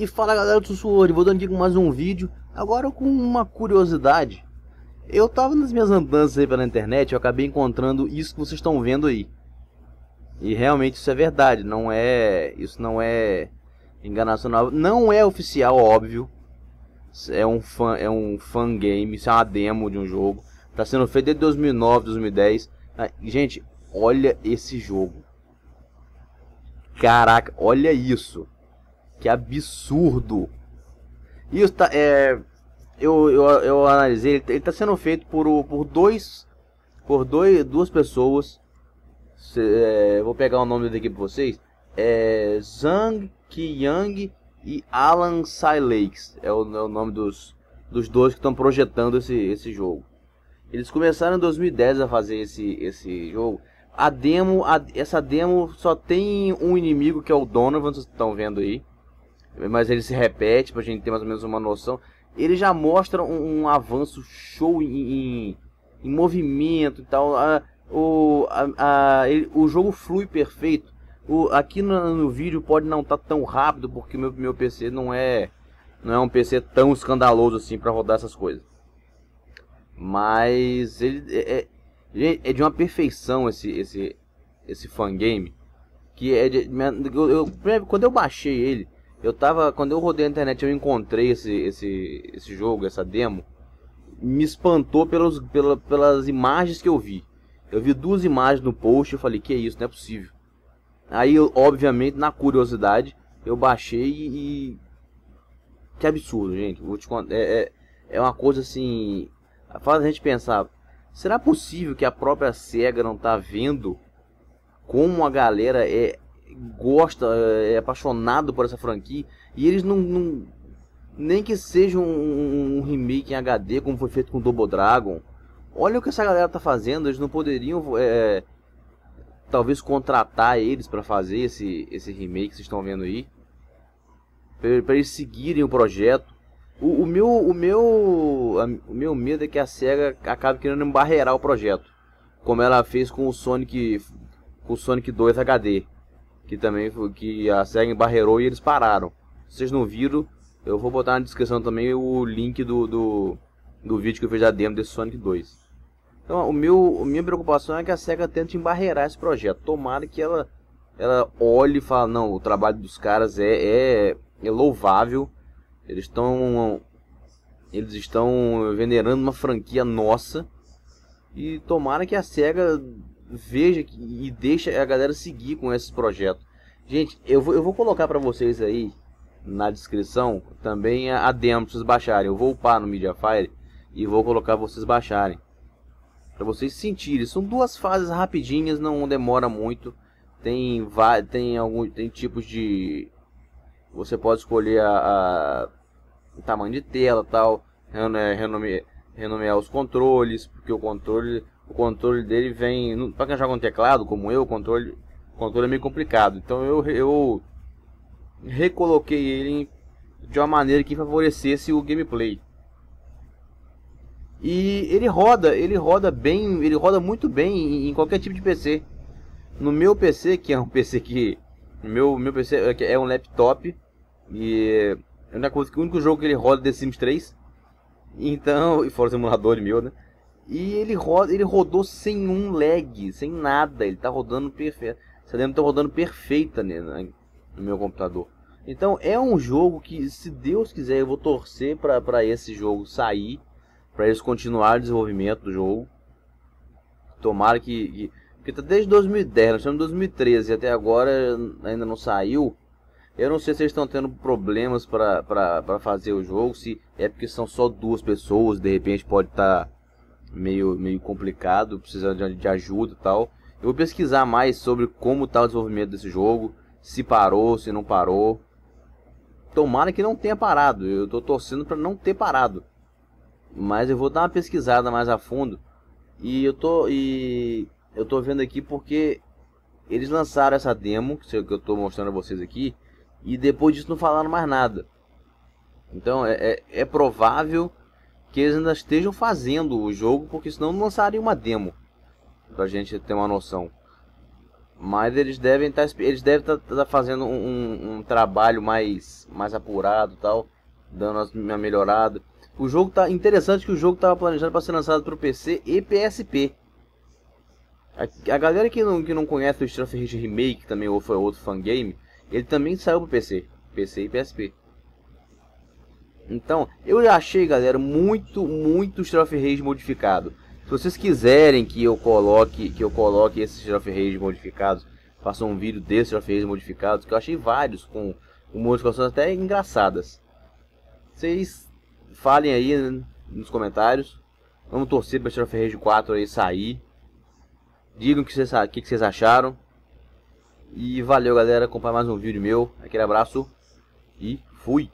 E fala galera do vou dando aqui com mais um vídeo, agora com uma curiosidade. Eu tava nas minhas andanças aí pela internet, eu acabei encontrando isso que vocês estão vendo aí. E realmente isso é verdade, não é, isso não é enganação, não é, é oficial, óbvio. É um fan, é um fan game, isso é uma demo de um jogo. Tá sendo feito desde 2009, 2010. Ah, gente, olha esse jogo. Caraca, olha isso. Que absurdo! Isso tá, é, eu, eu, eu analisei, ele, está tá sendo feito por, por dois, por dois, duas pessoas. Cê, é, vou pegar o nome daqui para vocês. É Zhang Qiyang e Alan Silakes. É é o nome dos, dos dois que estão projetando esse, esse jogo. Eles começaram em 2010 a fazer esse, esse jogo. A demo, a, essa demo só tem um inimigo que é o Donovan, vocês estão vendo aí mas ele se repete pra gente ter mais ou menos uma noção. Ele já mostra um, um avanço show em, em, em movimento e tal. A, o, a, a, ele, o jogo flui perfeito. O, aqui no, no vídeo pode não estar tá tão rápido porque meu, meu PC não é não é um PC tão escandaloso assim para rodar essas coisas. Mas ele é, é, é de uma perfeição esse esse esse fangame que é de, eu, eu, quando eu baixei ele eu tava. Quando eu rodei a internet eu encontrei esse, esse, esse jogo, essa demo. Me espantou pelos, pela, pelas imagens que eu vi. Eu vi duas imagens no post e falei, que é isso, não é possível. Aí, obviamente, na curiosidade, eu baixei e. e... Que absurdo, gente. Vou te contar. É, é, é uma coisa assim. Faz a gente pensar. Será possível que a própria SEGA não tá vendo como a galera é gosta, é, é apaixonado por essa franquia, e eles não. não nem que seja um, um, remake em HD, como foi feito com Double Dragon. Olha o que essa galera tá fazendo, eles não poderiam. É, talvez contratar eles para fazer esse, esse remake que vocês estão vendo aí. para eles seguirem o projeto. O, o, meu, o, meu, o meu medo é que a SEGA acabe querendo embarrear o projeto. Como ela fez com o Sonic. Com o Sonic 2 HD que também que a SEG barreirou e eles pararam. Se vocês não viram, eu vou botar na descrição também o link do, do, do vídeo que eu fiz da demo desse Sonic 2. Então, o meu, a minha preocupação é que a SEGA tente embarreirar esse projeto. Tomara que ela, ela olhe e fale, não, o trabalho dos caras é, é, é louvável. Eles estão eles estão venerando uma franquia nossa. E tomara que a SEGA veja que, e deixa a galera seguir com esse projeto. Gente, eu vou, eu vou colocar para vocês aí na descrição também a, a demo para vocês baixarem. Eu vou upar no Mediafire e vou colocar vocês baixarem. Para vocês sentirem. São duas fases rapidinhas, não demora muito. Tem, tem, algum, tem tipos de... Você pode escolher a, a tamanho de tela tal, renome, renomear os controles, porque o controle o controle dele vem. Para quem joga um teclado, como eu, o controle, o controle é meio complicado. Então eu, eu recoloquei ele de uma maneira que favorecesse o gameplay. E ele roda, ele roda bem, ele roda muito bem em qualquer tipo de PC. No meu PC, que é um PC que. Meu, meu PC é, é um laptop. E é a única coisa que o único jogo que ele roda é The Sims 3. Então. E fora o simulador meu, né? E ele, roda, ele rodou sem um lag, sem nada. Ele tá rodando perfeito. Essa demo tá rodando perfeita né, no meu computador. Então é um jogo que, se Deus quiser, eu vou torcer para esse jogo sair. para eles continuarem o desenvolvimento do jogo. Tomara que, que... Porque tá desde 2010, nós estamos em 2013 até agora ainda não saiu. Eu não sei se eles estão tendo problemas para fazer o jogo, se é porque são só duas pessoas, de repente pode estar tá meio, meio complicado, precisa de, de ajuda e tal. Eu vou pesquisar mais sobre como está o desenvolvimento desse jogo, se parou, se não parou. Tomara que não tenha parado, eu estou torcendo para não ter parado. Mas eu vou dar uma pesquisada mais a fundo. E eu tô e eu tô vendo aqui porque eles lançaram essa demo que eu estou mostrando a vocês aqui e depois disso não falaram mais nada. Então é, é, é provável que eles ainda estejam fazendo o jogo, porque senão não lançaria uma demo. Pra gente ter uma noção. Mas eles devem tá estar eles devem estar tá, tá fazendo um, um, trabalho mais mais apurado, tal, dando uma melhorada. O jogo tá interessante que o jogo estava planejado para ser lançado para o PC e PSP. A, a, galera que não que não conhece o Street Fighter Remake, também ou foi outro fangame, ele também saiu para PC, PC e PSP. Então, eu já achei, galera, muito, muito Strafe Rage modificado. Se vocês quiserem que eu coloque, que eu coloque esses Strafe Rage modificados, faça um vídeo desses Strafe Rage modificados, que eu achei vários com, com modificações até engraçadas. Vocês falem aí né, nos comentários. Vamos torcer para Strafe Rage 4 aí sair. Digam o que vocês, que vocês acharam. E valeu, galera. Acompanhe mais um vídeo meu. Aquele abraço e fui!